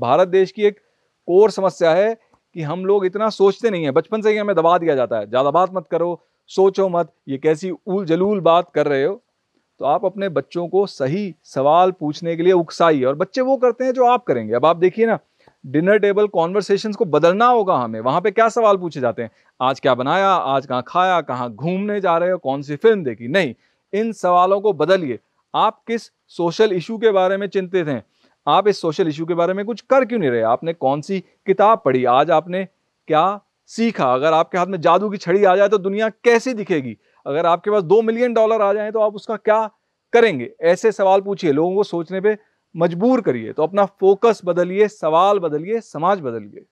भारत देश की एक कोर समस्या है कि हम लोग इतना सोचते नहीं है बचपन से ही हमें दबा दिया जाता है ज़्यादा बात मत करो सोचो मत ये कैसी उल जलूल बात कर रहे हो तो आप अपने बच्चों को सही सवाल पूछने के लिए उकसाइए और बच्चे वो करते हैं जो आप करेंगे अब आप देखिए ना डिनर टेबल कॉन्वर्सेशन को बदलना होगा हमें वहाँ पे क्या सवाल पूछे जाते हैं आज क्या बनाया आज कहाँ खाया कहाँ घूमने जा रहे हो कौन सी फिल्म देखी नहीं इन सवालों को बदलिए आप किस सोशल इशू के बारे में चिंतित हैं आप इस सोशल इशू के बारे में कुछ कर क्यों नहीं रहे आपने कौन सी किताब पढ़ी आज आपने क्या सीखा अगर आपके हाथ में जादू की छड़ी आ जाए तो दुनिया कैसी दिखेगी अगर आपके पास दो मिलियन डॉलर आ जाए तो आप उसका क्या करेंगे ऐसे सवाल पूछिए लोगों को सोचने पर मजबूर करिए तो अपना फोकस बदलिए सवाल बदलिए समाज बदलिए